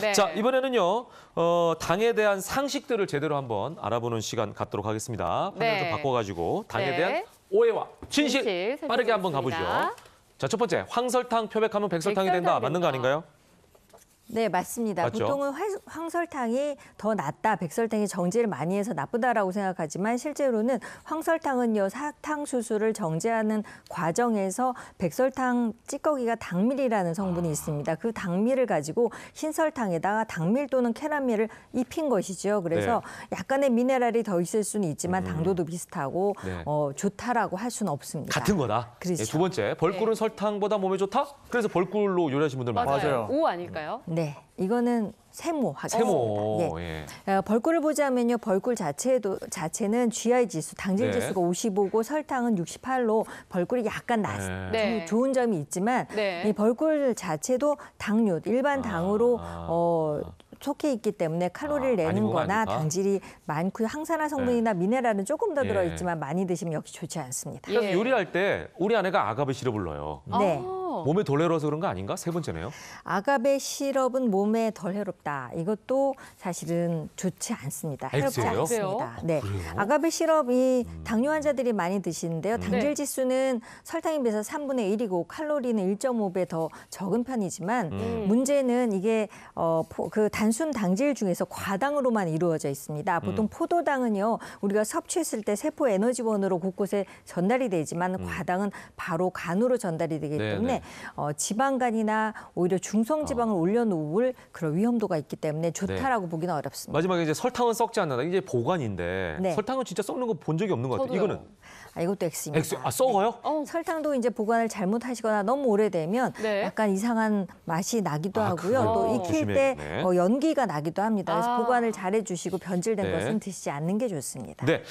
네. 자 이번에는요 어, 당에 대한 상식들을 제대로 한번 알아보는 시간 갖도록 하겠습니다. 화면 네. 좀 바꿔가지고 당에 네. 대한 오해와 진실, 진실 빠르게 한번 가보죠. 자 첫 번째 황설탕 표백하면 백설탕이 된다. 백설탕 맞는 거 된다. 아닌가요? 네, 맞습니다. 맞죠? 보통은 황설탕이 더 낫다, 백설탕이 정제를 많이 해서 나쁘다라고 생각하지만 실제로는 황설탕은요, 사탕수수를 정제하는 과정에서 백설탕 찌꺼기가 당밀이라는 성분이 아. 있습니다. 그 당밀을 가지고 흰설탕에다가 당밀 또는 캐러멜을 입힌 것이죠 그래서 네. 약간의 미네랄이 더 있을 수는 있지만 음. 당도도 비슷하고 네. 어, 좋다라고 할 수는 없습니다. 같은 거다. 예, 그렇죠. 네, 두 번째, 벌꿀은 네. 설탕보다 몸에 좋다? 그래서 벌꿀로 요리하시는 분들 많아요. 맞아요. 오 아닐까요? 음. 네, 이거는 세모 하겠습니다. 세모. 예. 예. 어, 벌꿀을 보자면요. 벌꿀 자체도 자체는 GI 지수, 당질 네. 지수가 55고 설탕은 68로 벌꿀이 약간 낮. 네. 네. 좋은 점이 있지만 네. 이 벌꿀 자체도 당류, 일반 아. 당으로 아. 어 속해 있기 때문에 칼로리를 아, 내는 거나 당질이 많고 항산화 성분이나 네. 미네랄은 조금 더 들어있지만 예. 많이 드시면 역시 좋지 않습니다. 예. 그래서 요리할 때 우리 아내가 아가베 시럽을 넣어요. 네. 아. 몸에 덜 해로워서 그런 거 아닌가? 세 번째네요. 아가베 시럽은 몸에 덜 해롭다. 이것도 사실은 좋지 않습니다. 아, 해롭지 엑스요 않습니다. 아, 네. 그래요? 아가베 시럽이 음. 당뇨 환자들이 많이 드시는데요. 음. 당질 네. 지수는 설탕에 비해서 3분의 1이고 칼로리는 1.5배 더 적은 편이지만 음. 음. 문제는 이게 어, 포, 그 단순 당질 중에서 과당으로만 이루어져 있습니다. 보통 포도당은요. 우리가 섭취했을 때 세포 에너지원으로 곳곳에 전달이 되지만 과당은 바로 간으로 전달이 되기 네, 때문에 네, 네. 어, 지방간이나 오히려 중성지방을 어. 올려놓을 그런 위험도가 있기 때문에 네. 좋다라고 네. 보기는 어렵습니다. 마지막에 이제 설탕은 썩지 않는다. 이게 보관인데 네. 설탕은 진짜 썩는 거 본 적이 없는 것 같아요. 이거는 아, 이것도 X입니다. X, 아, 썩어요? 네. 어. 설탕도 이제 보관을 잘못하시거나 너무 오래되면 네. 약간 이상한 맛이 나기도 아, 하고요. 또 익힐 때 어, 연기가 나기도 합니다. 그래서 아. 보관을 잘해주시고 변질된 네. 것은 드시지 않는 게 좋습니다. 네.